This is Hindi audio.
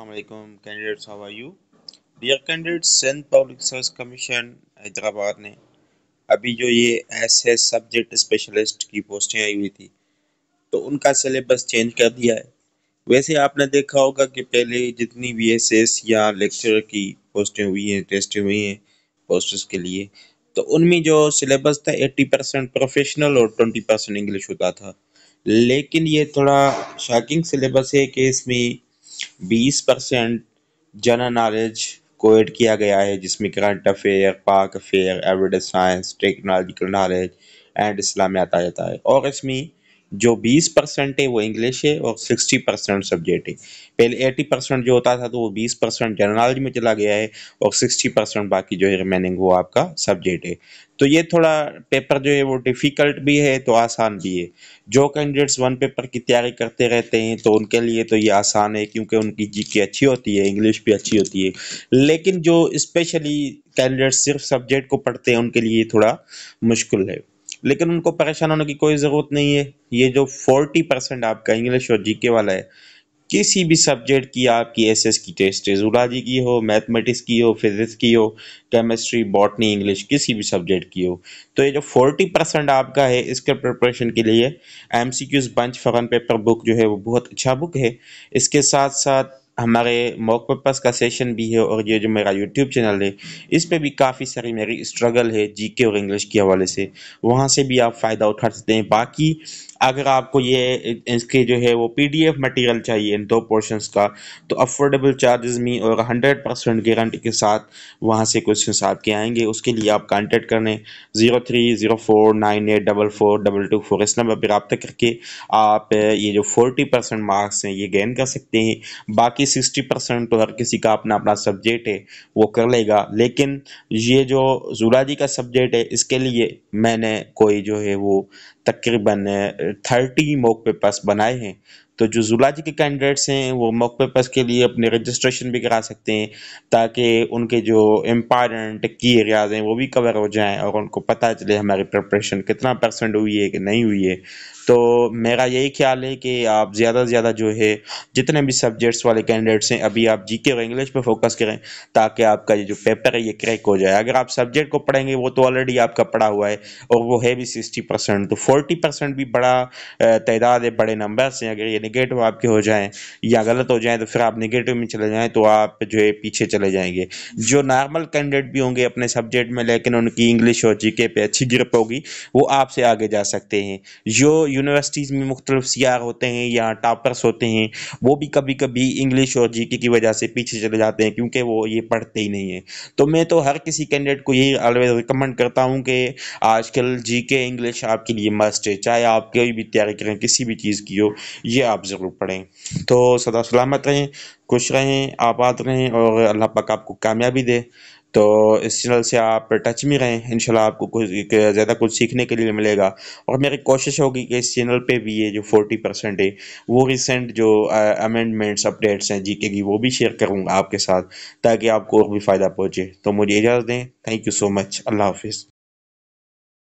Assalamualaikum candidates how are you dear candidates Sindh Public Service Commission Hyderabad ने अभी जो ये एस एस सब्जेक्ट स्पेशलिस्ट की पोस्टें आई हुई थी तो उनका सिलेबस चेंज कर दिया है वैसे आपने देखा होगा कि पहले जितनी बी एस एस या लेक्चर की पोस्टें हुई हैं टेस्ट हुई हैं पोस्टर्स के लिए तो उनमें जो सिलेबस था एट्टी परसेंट प्रोफेशनल और ट्वेंटी परसेंट इंग्लिश होता था लेकिन ये थोड़ा शॉकिंग सिलेबस है कि इसमें बीस परसेंट जनरल नॉलेज को ऐड किया गया है जिसमें current affair Pak affair everyday science technological knowledge and Islamiat आ जाता है और इसमें जो 20 परसेंट है वो इंग्लिश है और 60 परसेंट सब्जेक्ट है पहले 80 परसेंट जो होता था तो वो 20 परसेंट जनरल नॉलेज में चला गया है और 60 परसेंट बाकी जो है रिमेनिंग वो आपका सब्जेक्ट है तो ये थोड़ा पेपर जो है वो डिफ़िकल्ट भी है तो आसान भी है जो कैंडिडेट्स वन पेपर की तैयारी करते रहते हैं तो उनके लिए तो ये आसान है क्योंकि उनकी जी के अच्छी होती है इंग्लिश भी अच्छी होती है लेकिन जो स्पेशली कैंडिडेट सिर्फ सब्जेक्ट को पढ़ते हैं उनके लिए थोड़ा मुश्किल है लेकिन उनको परेशान होने की कोई ज़रूरत नहीं है ये जो फोर्टी परसेंट आपका इंग्लिश और जीके वाला है किसी भी सब्जेक्ट की आपकी एसएस की टेस्ट है जूलॉजी की हो मैथमेटिक्स की हो फिजिक्स की हो केमिस्ट्री बॉटनी इंग्लिश किसी भी सब्जेक्ट की हो तो ये जो फोर्टी परसेंट आपका है इसके प्रिपरेशन के लिए एम सी क्यूज़ बंच फगन पेपर बुक जो है वो बहुत अच्छा बुक है इसके साथ साथ हमारे मॉक पेपर्स का सेशन भी है और ये जो मेरा यूट्यूब चैनल है इस पर भी काफ़ी सारी मेरी स्ट्रगल है जीके और इंग्लिश के हवाले से वहाँ से भी आप फ़ायदा उठा सकते हैं बाकी अगर आपको ये इसके जो है वो पीडीएफ मटेरियल चाहिए इन दो पोर्शंस का तो अफोर्डेबल चार्जेस में और हंड्रेड परसेंट गारंटी के साथ वहाँ से क्वेश्चन आपके आएंगे उसके लिए आप कॉन्टेक्ट करें zero three zero four nine eight double four double two four इस नंबर पर रबा करके आप ये जो फोर्टी परसेंट मार्क्स हैं ये गेन कर सकते हैं बाकी सिक्सटी परसेंट तो हर किसी का अपना अपना सब्जेक्ट है वो कर लेगा लेकिन ये जो जूलॉजी का सब्जेक्ट है इसके लिए मैंने कोई जो है वो तकरीबन थर्टी मॉक पेपर्स बनाए हैं तो जो जूलॉजी के कैंडिडेट्स हैं वो मॉक पेपर्स के लिए अपने रजिस्ट्रेशन भी करा सकते हैं ताकि उनके जो इम्पॉर्टेंट की एरियाज हैं वो भी कवर हो जाएं और उनको पता चले हमारी प्रिपरेशन कितना परसेंट हुई है कि नहीं हुई है तो मेरा यही ख्याल है कि आप ज़्यादा से ज़्यादा जो है जितने भी सब्जेक्ट्स वाले कैंडिडेट्स हैं अभी आप जी के और इंग्लिश पर फोकस करें ताकि आपका ये जो पेपर है ये क्रैक हो जाए अगर आप सब्जेक्ट को पढ़ेंगे वो तो ऑलरेडी आपका पढ़ा हुआ है और वो है भी सिक्सटी परसेंट तो फोर्टी परसेंट भी बड़ा तादाद है बड़े नंबर्स हैं अगर ये निगेटिव आपके हो जाएँ या गलत हो जाएँ तो फिर आप निगेटिव में चले जाएँ तो आप जो है पीछे चले जाएँगे जो नॉर्मल कैंडिडेट भी होंगे अपने सब्जेक्ट में लेकिन उनकी इंग्लिश और जी पे अच्छी ग्रिप होगी वो आपसे आगे जा सकते हैं जो यूनिवर्सिटीज़ में मुख्तलिफ आर होते हैं या टापर्स होते हैं वो भी कभी कभी इंग्लिश और जी के की वजह से पीछे चले जाते हैं क्योंकि वो ये पढ़ते ही नहीं हैं तो मैं तो हर किसी कैंडिडेट को यही ऑलवेज रिकमेंड करता हूँ कि आजकल जी के इंग्लिश आपके लिए मस्ट है चाहे आप कोई भी तैयारी करें किसी भी चीज़ की हो ये आप ज़रूर पढ़ें तो सदा सलामत रहें खुश रहें आबाद रहें और अल्लाह पाक आपको कामयाबी दे तो इस चैनल से आप टच में रहें इन आपको कुछ ज़्यादा कुछ सीखने के लिए मिलेगा और मेरी कोशिश होगी कि इस चैनल पे भी ये जो 40 परसेंट है वो रिसेंट जो अमेंडमेंट्स अपडेट्स हैं जीके की वो भी शेयर करूँगा आपके साथ ताकि आपको और भी फ़ायदा पहुँचे तो मुझे इजाज़त दें थैंक यू सो मच अल्लाह हाफिज़